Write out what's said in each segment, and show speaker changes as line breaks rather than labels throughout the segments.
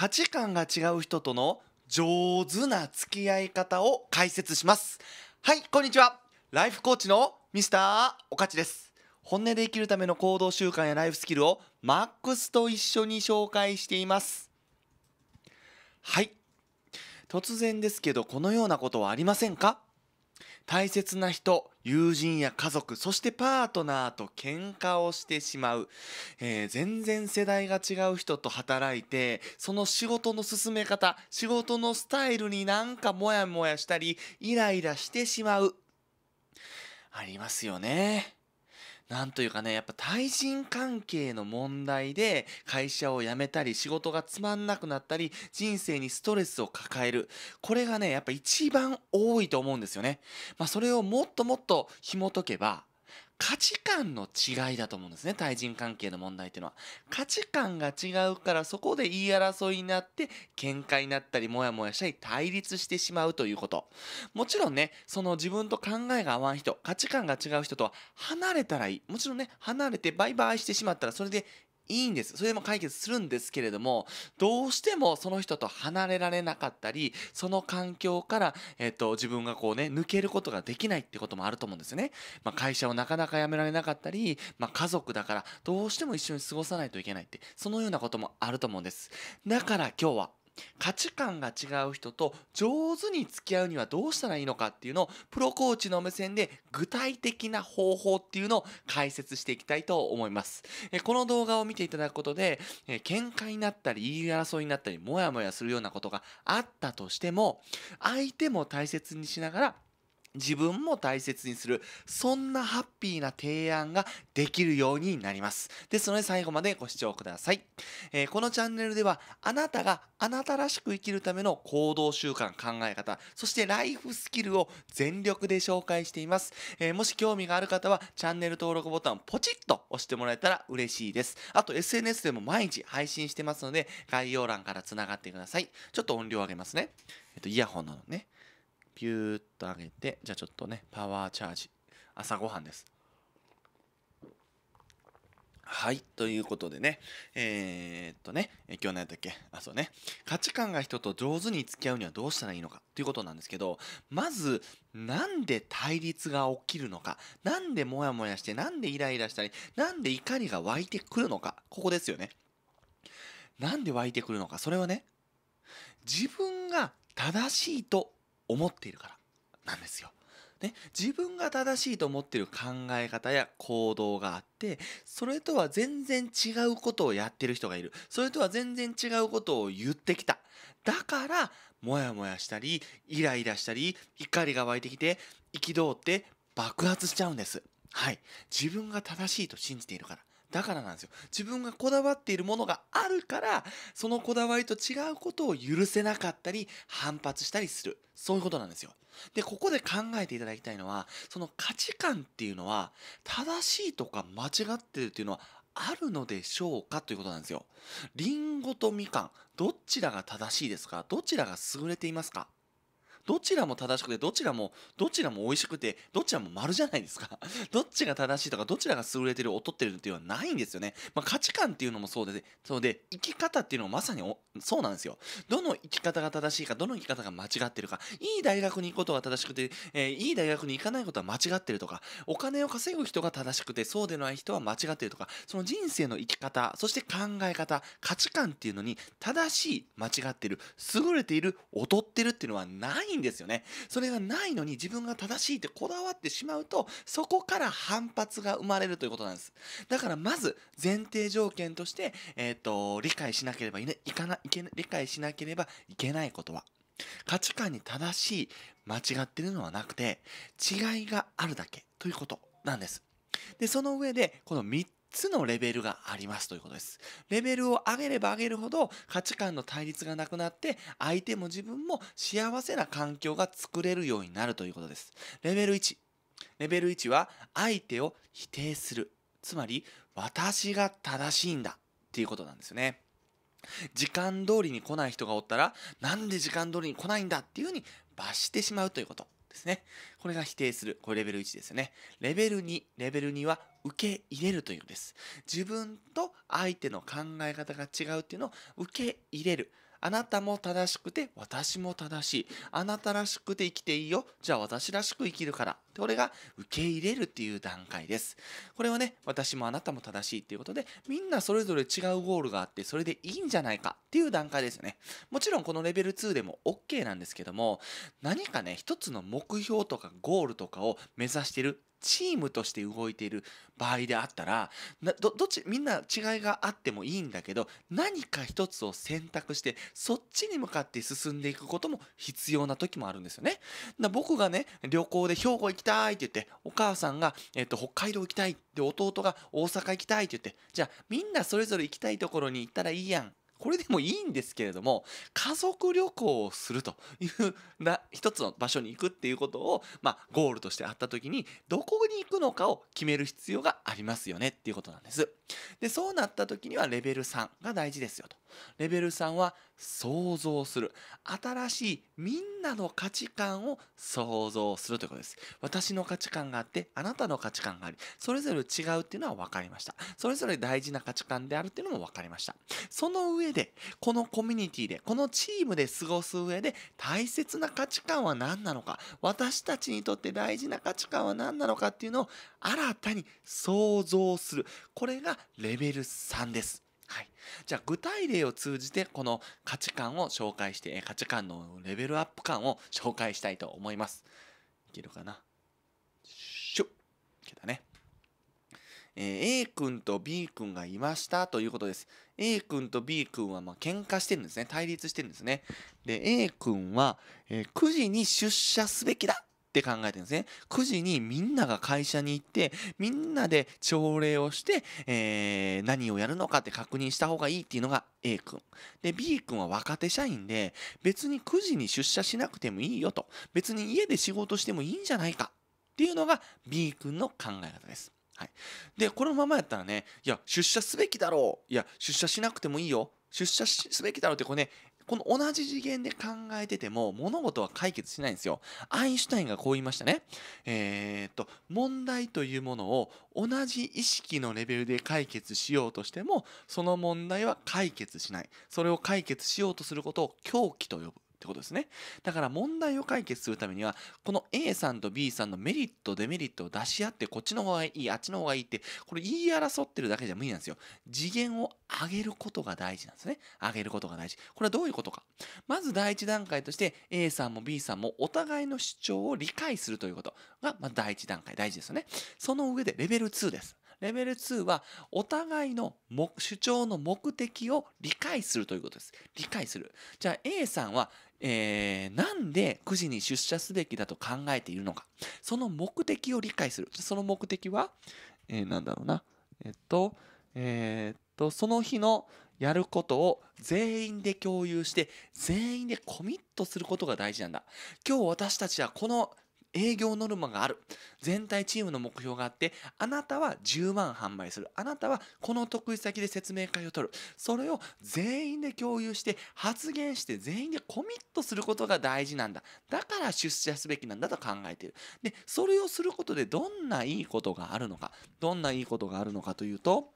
価値観が違う人との上手な付き合い方を解説しますはいこんにちはライフコーチのミスターおかちです本音で生きるための行動習慣やライフスキルをマックスと一緒に紹介していますはい突然ですけどこのようなことはありませんか大切な人、友人や家族、そしてパートナーと喧嘩をしてしまう。えー、全然世代が違う人と働いて、その仕事の進め方、仕事のスタイルになんかモヤモヤしたり、イライラしてしまう。ありますよね。なんというかね、やっぱ対人関係の問題で会社を辞めたり仕事がつまんなくなったり人生にストレスを抱える。これがね、やっぱ一番多いと思うんですよね。まあそれをもっともっと紐解けば価値観の違いだと思うんですね対人関係の問題っていうのは価値観が違うからそこで言い争いになって喧嘩になったりモヤモヤしたり対立してしまうということもちろんねその自分と考えが合わん人価値観が違う人とは離れたらいいもちろんね離れてバイバイしてしまったらそれでいいんですそれも解決するんですけれどもどうしてもその人と離れられなかったりその環境から、えっと、と自分がこうね抜けることができないってこともあると思うんですよね、まあ、会社をなかなか辞められなかったり、まあ、家族だからどうしても一緒に過ごさないといけないってそのようなこともあると思うんですだから今日は価値観が違う人と上手に付き合うにはどうしたらいいのかっていうのをプロコーチの目線で具体的な方法っていうのを解説していきたいと思います。えこの動画を見ていただくことで、え喧嘩になったり言い争いになったりモヤモヤするようなことがあったとしても相手も大切にしながら自分も大切にするそんなハッピーな提案ができるようになりますですので最後までご視聴ください、えー、このチャンネルではあなたがあなたらしく生きるための行動習慣考え方そしてライフスキルを全力で紹介しています、えー、もし興味がある方はチャンネル登録ボタンポチッと押してもらえたら嬉しいですあと SNS でも毎日配信してますので概要欄からつながってくださいちょっと音量上げますねえっとイヤホンなのねピューッと上げてじゃあちょっとねパワーチャージ朝ごはんですはいということでねえー、っとね今日何やったっけあそうね価値観が人と上手に付き合うにはどうしたらいいのかということなんですけどまずなんで対立が起きるのかなんでモヤモヤしてなんでイライラしたりなんで怒りが湧いてくるのかここですよねなんで湧いてくるのかそれはね自分が正しいと思っているからなんですよ。ね、自分が正しいと思ってる考え方や行動があってそれとは全然違うことをやってる人がいるそれとは全然違うことを言ってきただからモヤモヤしたりイライラしたり怒りが湧いてきて憤って爆発しちゃうんですはい自分が正しいと信じているからだからなんですよ自分がこだわっているものがあるからそのこだわりと違うことを許せなかったり反発したりするそういうことなんですよでここで考えていただきたいのはその価値観っていうのは正しいとか間違ってるっていうのはあるのでしょうかということなんですよ。りんごとみかん、どちらが正しいですかどちらが優れていますかどちらも正しくてどちらもどちらも美味しくてどちらも丸じゃないですか どっちが正しいとかどちらが優れてる劣ってるっていうのはないんですよね、まあ、価値観っていうのもそうでそうで生き方っていうのもまさにそうなんですよどの生き方が正しいかどの生き方が間違ってるかいい大学に行くことが正しくて、えー、いい大学に行かないことは間違ってるとかお金を稼ぐ人が正しくてそうでない人は間違ってるとかその人生の生き方そして考え方価値観っていうのに正しい間違ってる優れている劣ってるっていうのはないないんですよね。それがないのに自分が正しいってこだわってしまうと、そこから反発が生まれるということなんです。だからまず前提条件として、えっ、ー、と、理解しなければい,、ね、いかないけ、理解しなければいけないことは、価値観に正しい、間違ってるのはなくて、違いがあるだけということなんです。で、その上で、この3つのレベルがありますということです。レベルを上げれば上げるほど価値観の対立がなくなって相手も自分も幸せな環境が作れるようになるということです。レベル1。レベル1は相手を否定する。つまり私が正しいんだっていうことなんですよね。時間通りに来ない人がおったらなんで時間通りに来ないんだっていうふうに罰してしまうということ。ですね。これが否定する。これレベル1ですよね。レベル2。レベル2は受け入れるというんです。自分と相手の考え方が違うっていうのを受け入れる。あなたも正しくて私も正しい。あなたらしくて生きていいよ。じゃあ私らしく生きるから。これが受け入れるっていう段階です。これはね、私もあなたも正しいっていうことで、みんなそれぞれ違うゴールがあって、それでいいんじゃないかっていう段階ですよね。もちろんこのレベル2でも OK なんですけども、何かね、一つの目標とかゴールとかを目指してるチームとして動いている場合であったらどっちみんな違いがあってもいいんだけど何か一つを選択してそっちに向かって進んでいくことも必要な時もあるんですよね。だ僕がね旅行で兵庫行きたいって言ってお母さんが、えと、北海道行きたいで弟が大阪行きたいって言ってじゃあみんなそれぞれ行きたいところに行ったらいいやんこれでもいいんですけれども家族旅行をするというな一つの場所に行くっていうことを、まあ、ゴールとしてあった時にどこに行くのかを決める必要がありますよねっていうことなんです。でそうなった時にはレベル3が大事ですよとレベル3は想像する新しいみんなの価値観を想像するということです私の価値観があってあなたの価値観がありそれぞれ違うっていうのは分かりましたそれぞれ大事な価値観であるっていうのも分かりましたその上でこのコミュニティでこのチームで過ごす上で大切な価値観は何なのか私たちにとって大事な価値観は何なのかっていうのを新たに創造するこれがレベル3です。はい、じゃあ具体例を通じてこの価値観を紹介して価値観のレベルアップ感を紹介したいと思います。いけるかなシュッいけたね。えー、A 君と B 君がいましたということです。A 君と B 君はまあ喧嘩してるんですね。対立してるんですね。で、A 君は、えー、9時に出社すべきだって考えてるんですね。9時にみんなが会社に行って、みんなで朝礼をして、えー、何をやるのかって確認した方がいいっていうのが A 君。で、B 君は若手社員で、別に9時に出社しなくてもいいよと。別に家で仕事してもいいんじゃないかっていうのが B 君の考え方です。はい、でこのままやったらねいや出社すべきだろういや出社しなくてもいいよ出社すべきだろうってこうね、この同じ次元で考えてても物事は解決しないんですよ。アインシュタインがこう言いましたね。えー、っと問題というものを同じ意識のレベルで解決しようとしてもその問題は解決しない。それを解決しようとすることを狂気と呼ぶ。ってことですね。だから問題を解決するためには、この A さんと B さんのメリット、デメリットを出し合って、こっちの方がいい、あっちの方がいいって、これ言い争ってるだけじゃ無理なんですよ。次元を上げることが大事なんですね。上げることが大事。これはどういうことか。まず第一段階として、A さんも B さんもお互いの主張を理解するということが、まあ、第一段階、大事ですよね。その上でレベル2です。レベル2はお互いの主張の目的を理解するということです。理解する。じゃあ A さんは、えー、なんで9時に出社すべきだと考えているのか。その目的を理解する。その目的は、えー、なんだろうな。えっと、えー、っと、その日のやることを全員で共有して全員でコミットすることが大事なんだ今日私たちはこの営業ノルマがある全体チームの目標があってあなたは10万販売するあなたはこの得意先で説明会を取るそれを全員で共有して発言して全員でコミットすることが大事なんだだから出社すべきなんだと考えているでそれをすることでどんないいことがあるのかどんないいことがあるのかというと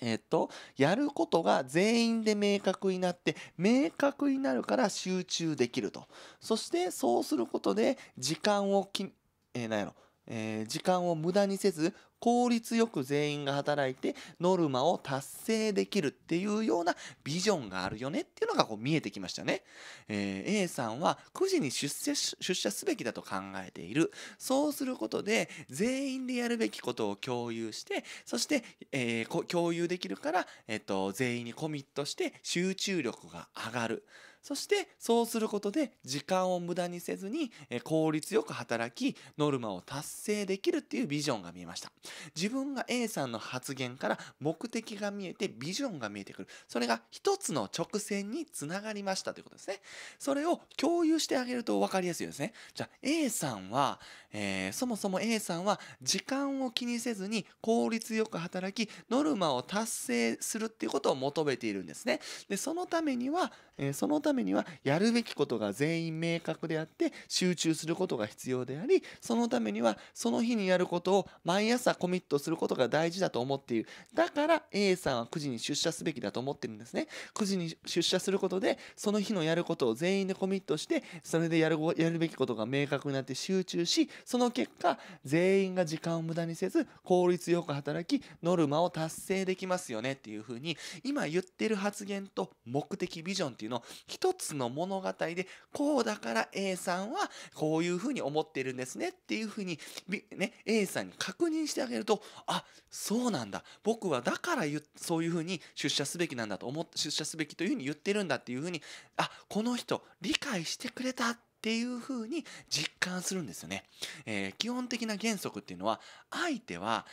えっ、ー、と、やることが全員で明確になって、明確になるから集中できると。そして、そうすることで、時間をき、えー、何やろ、えー、時間を無駄にせず効率よく全員が働いてノルマを達成できるっていうようなビジョンがあるよねっていうのがこう見えてきましたね。えー、A さんは9時に出社出社すべきだと考えている。そうすることで全員でやるべきことを共有してそして、えー、共有できるから、えっと、全員にコミットして集中力が上がる。そしてそうすることで時間を無駄にせずに効率よく働きノルマを達成できるっていうビジョンが見えました自分が A さんの発言から目的が見えてビジョンが見えてくるそれが一つの直線につながりましたということですねそれを共有してあげると分かりやすいですねじゃあ A さんは、えー、そもそも A さんは時間を気にせずに効率よく働きノルマを達成するっていうことを求めているんですねでそのためには、えー、そのためためにはやるべきことが全員明確であって集中することが必要でありそのためにはその日にやることを毎朝コミットすることが大事だと思っているだから A さんは9時に出社すべきだと思ってるんですね9時に出社することでその日のやることを全員でコミットしてそれでやるやるべきことが明確になって集中しその結果全員が時間を無駄にせず効率よく働きノルマを達成できますよねっていうふうに今言ってる発言と目的ビジョンっていうのを一つの物語で、こうだから A さんはこういうふうに思ってるんですねっていうふうに、ね、A さんに確認してあげると、あ、そうなんだ。僕はだからそういうふうに出社すべきなんだと思って、出社すべきというふうに言ってるんだっていうふうに、あ、この人理解してくれたっていう風に実感するんですよね。えー、基本的な原則っていうのは、相手は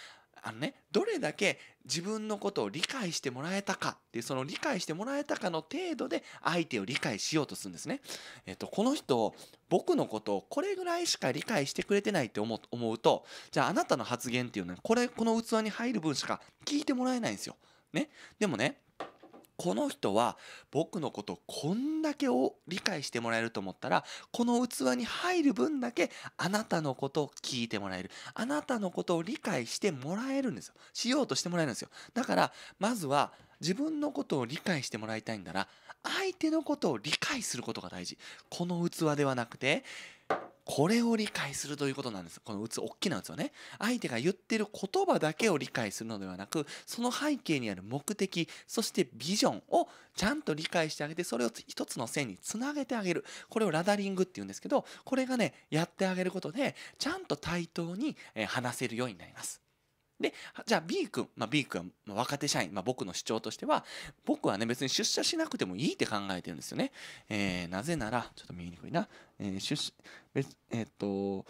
あのねどれだけ自分のことを理解してもらえたかっていうその理解してもらえたかの程度で相手を理解しようとするんですね。えっとこの人僕のことをこれぐらいしか理解してくれてないって思うとじゃああなたの発言っていうのはこれこの器に入る分しか聞いてもらえないんですよ。ね、でもねこの人は僕のことこんだけを理解してもらえると思ったらこの器に入る分だけあなたのことを聞いてもらえるあなたのことを理解してもらえるんですよしようとしてもらえるんですよだからまずは自分のことを理解してもらいたいんなら相手のことを理解することが大事この器ではなくてこれを理解するということなんですこの器大きな器ね相手が言ってる言葉だけを理解するのではなくその背景にある目的そしてビジョンをちゃんと理解してあげてそれを一つの線につなげてあげるこれをラダリングっていうんですけどこれがねやってあげることでちゃんと対等に話せるようになります。で、じゃあ B 君、まあ、B 君は若手社員、まあ、僕の主張としては、僕はね、別に出社しなくてもいいって考えてるんですよね。えー、なぜなら、ちょっと見えにくいな、えー、出社、えー、っと、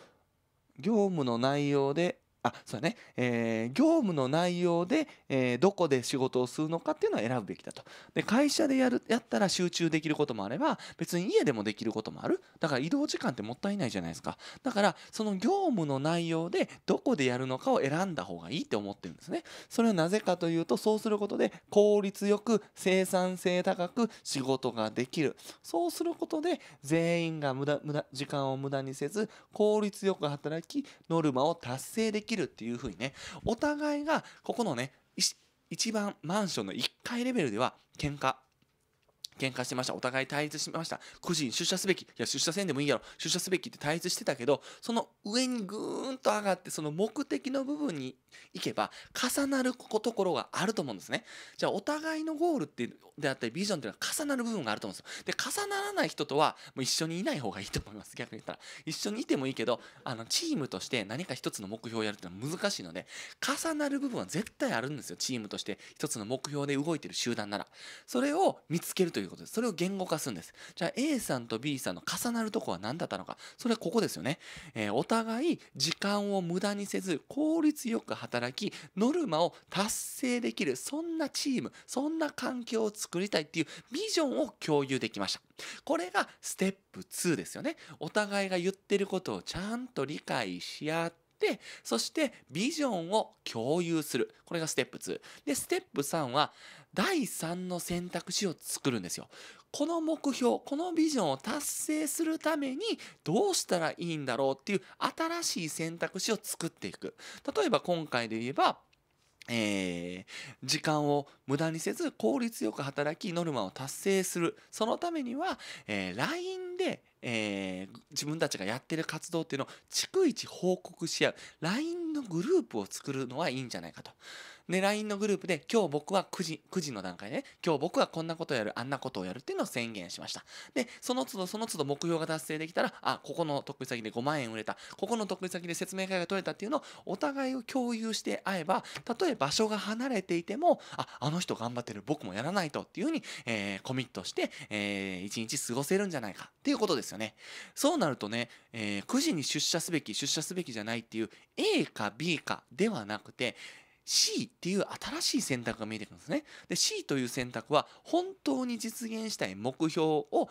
業務の内容で、あそうね、えー、業務の内容で、えー、どこで仕事をするのかっていうのを選ぶべきだとで会社でやるやったら集中できることもあれば別に家でもできることもあるだから移動時間ってもったいないじゃないですかだからその業務の内容でどこでやるのかを選んだ方がいいって思ってるんですねそれはなぜかというとそうすることで効率よく生産性高く仕事ができるそうすることで全員が無駄無駄時間を無駄にせず効率よく働きノルマを達成できるるっていううにねお互いがここのね一番マンションの1階レベルでは喧嘩喧嘩してましたお互い対立しました個人出社すべきいや出社せんでもいいやろ出社すべきって対立してたけどその上にぐーんと上がってその目的の部分に行けば重なるところがあると思うんですねじゃあお互いのゴールってであったりビジョンっていうのは重なる部分があると思うんですよで重ならない人とはもう一緒にいない方がいいと思います逆に言ったら一緒にいてもいいけどあのチームとして何か一つの目標をやるっていうのは難しいので重なる部分は絶対あるんですよチームとして一つの目標で動いてる集団ならそれを見つけるといういうことです。それを言語化するんです。じゃあ A さんと B さんの重なるとこは何だったのか。それはここですよね。えー、お互い時間を無駄にせず効率よく働き、ノルマを達成できる、そんなチーム、そんな環境を作りたいっていうビジョンを共有できました。これがステップ2ですよね。お互いが言ってることをちゃんと理解し合って、で、そしてビジョンを共有する。これがステップ2。で、ステップ3は第3の選択肢を作るんですよ。この目標、このビジョンを達成するためにどうしたらいいんだろうっていう新しい選択肢を作っていく。例えば今回で言えば、えー、時間を無駄にせず効率よく働きノルマを達成する。そのためには、えー、LINE でえー、自分たちがやってる活動っていうのを逐一報告し合う LINE のグループを作るのはいいんじゃないかと。で LINE のグループで今日僕は9時9時の段階で、今日僕はこんなことをやるあんなことをやるっていうのを宣言しましたでその都度その都度目標が達成できたらあここの得意先で5万円売れたここの得意先で説明会が取れたっていうのをお互いを共有して会えば例ええ場所が離れていてもああの人頑張ってる僕もやらないとっていうふうに、えー、コミットして、えー、一日過ごせるんじゃないかっていうことですよねそうなるとね、えー、9時に出社すべき出社すべきじゃないっていう A か B かではなくて C っていう新しい選択が見えてくるんですね。で C という選択は本当に実現したい目標を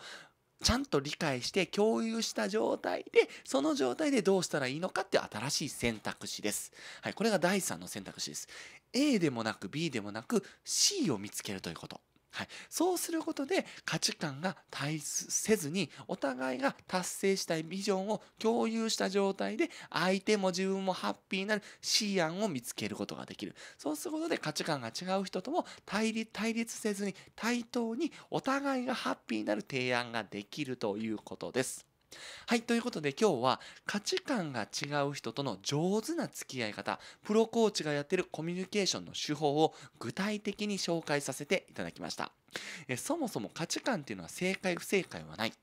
ちゃんと理解して共有した状態でその状態でどうしたらいいのかっていう新しい選択肢です。はい、これが第3の選択肢です。A でもなく B でもなく C を見つけるということ。はい、そうすることで価値観が対せずにお互いが達成したいビジョンを共有した状態で相手も自分もハッピーになる C 案を見つけることができるそうすることで価値観が違う人とも対立対立せずに対等にお互いがハッピーになる提案ができるということです。はい、ということで今日は価値観が違う人との上手な付き合い方、プロコーチがやってるコミュニケーションの手法を具体的に紹介させていただきました。えそもそも価値観っていうのは正解不正解はないと。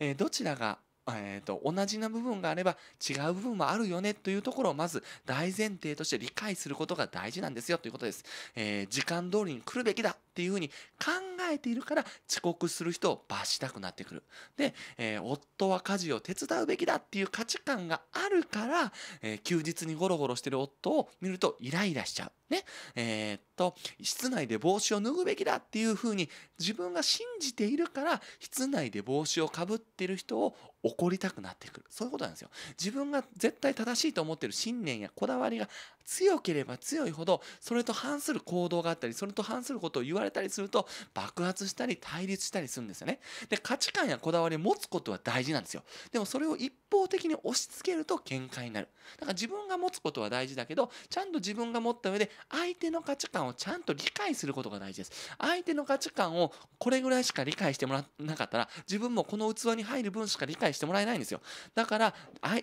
えどちらがえーと、同じな部分があれば違う部分もあるよねというところをまず大前提として理解することが大事なんですよということです、えー、時間通りに来るべきだっていうふうに考えているから遅刻する人を罰したくなってくるで、えー、夫は家事を手伝うべきだっていう価値観があるから、えー、休日にゴロゴロしてる夫を見るとイライラしちゃうね、えー、っと、室内で帽子を脱ぐべきだっていうふうに自分が信じているから、室内で帽子をかぶってる人を怒りたくなってくる。そういうことなんですよ。自分が絶対正しいと思ってる信念やこだわりが強ければ強いほど、それと反する行動があったり、それと反することを言われたりすると、爆発したり対立したりするんですよね。で、価値観やこだわりを持つことは大事なんですよ。でもそれを一方的に押し付けると喧嘩になる。だから自分が持つことは大事だけど、ちゃんと自分が持った上で相手の価値観をちゃんと理解することが大事です。相手の価値観をこれぐらいしか理解してもらわなかったら、自分もこの器に入る分しか理解してもらえないんですよ。だから、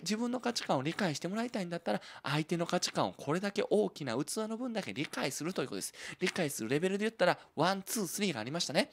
自分の価値観を理解してもらいたいんだったら、相手の価値観をこれだけ大きな器の分だけ理解するということです。理解するレベルで言ったら、ワン、ツー、スリーがありましたね。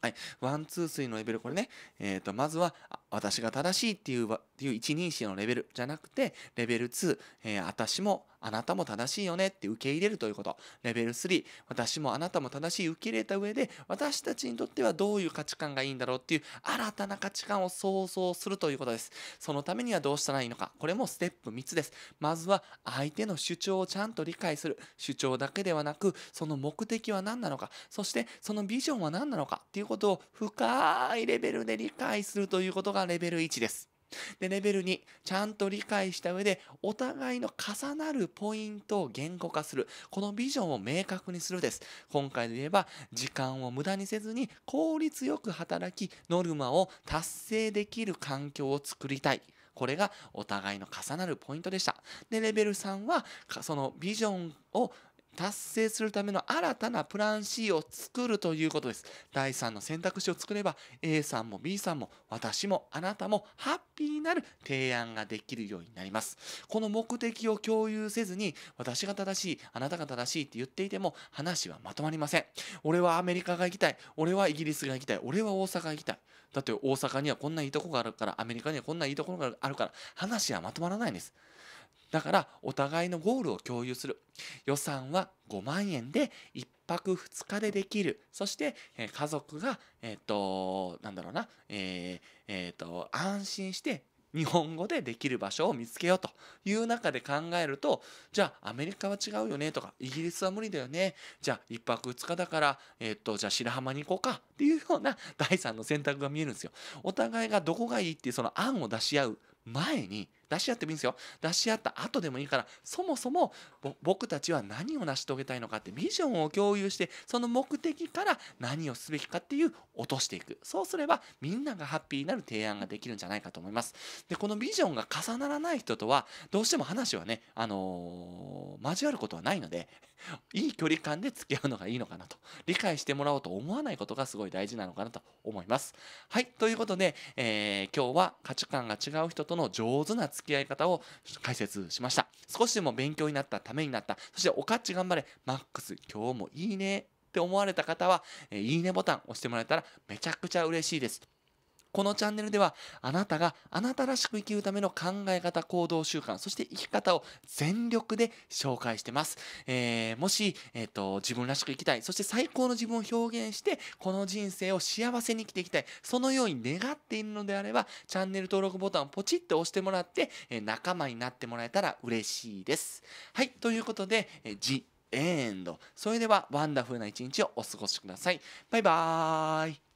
はい。ワン、ツー、スリーのレベル、これね。えっ、ー、と、まずは、私が正しいっていうっていう一人称のレベルじゃなくてレベル2、えー、私もあなたも正しいよねって受け入れるということレベル3私もあなたも正しい受け入れた上で私たちにとってはどういう価値観がいいんだろうっていう新たな価値観を想像するということですそのためにはどうしたらいいのかこれもステップ3つですまずは相手の主張をちゃんと理解する主張だけではなくその目的は何なのかそしてそのビジョンは何なのかっていうことを深いレベルで理解するということががレベル1です。で、レベル2、ちゃんと理解した上で、お互いの重なるポイントを言語化する。このビジョンを明確にするです。今回で言えば、時間を無駄にせずに効率よく働き、ノルマを達成できる環境を作りたい。これがお互いの重なるポイントでした。で、レベル3は、そのビジョンを達成するための新たなプラン C を作るということです。第3の選択肢を作れば A さんも B さんも私もあなたもハッピーになる提案ができるようになります。この目的を共有せずに私が正しい、あなたが正しいって言っていても話はまとまりません。俺はアメリカが行きたい。俺はイギリスが行きたい。俺は大阪行きたい。だって大阪にはこんないいとこがあるから、アメリカにはこんないいところがあるから、話はまとまらないんです。だからお互いのゴールを共有する予算は5万円で1泊2日でできるそして、え家族がえっ、となんだろうなえっ、えー、と安心して日本語でできる場所を見つけようという中で考えるとじゃあアメリカは違うよねとかイギリスは無理だよねじゃあ1泊2日だから、えー、っとじゃあ白浜に行こうかっていうような第3の選択が見えるんですよ。お互いがどこがいいっていうその案を出し合う前に出し合ってもいいんですよ出し合った後でもいいからそもそも僕たちは何を成し遂げたいのかってビジョンを共有してその目的から何をすべきかっていう落としていくそうすればみんながハッピーになる提案ができるんじゃないかと思いますでこのビジョンが重ならない人とはどうしても話はねあのー、交わることはないので いい距離感で付き合うのがいいのかなと理解してもらおうと思わないことがすごい大事なのかなと思いますはいということで、えー、今日は価値観が違う人との上手な付付き合い方を解説しました少しでも勉強になったためになったそしておかっち頑張れマックス今日もいいねって思われた方は、えいいねボタン押してもらえたらめちゃくちゃ嬉しいです。このチャンネルではあなたがあなたらしく生きるための考え方、行動習慣、そして生き方を全力で紹介してます。えー、もし、えっ、ー、と、自分らしく生きたい、そして最高の自分を表現して、この人生を幸せに生きていきたい、そのように願っているのであれば、チャンネル登録ボタンをポチッと押してもらって、えー、仲間になってもらえたら嬉しいです。はい、ということで、えー、ジ・エンド。それでは、ワンダフルな一日をお過ごしください。バイバーイ。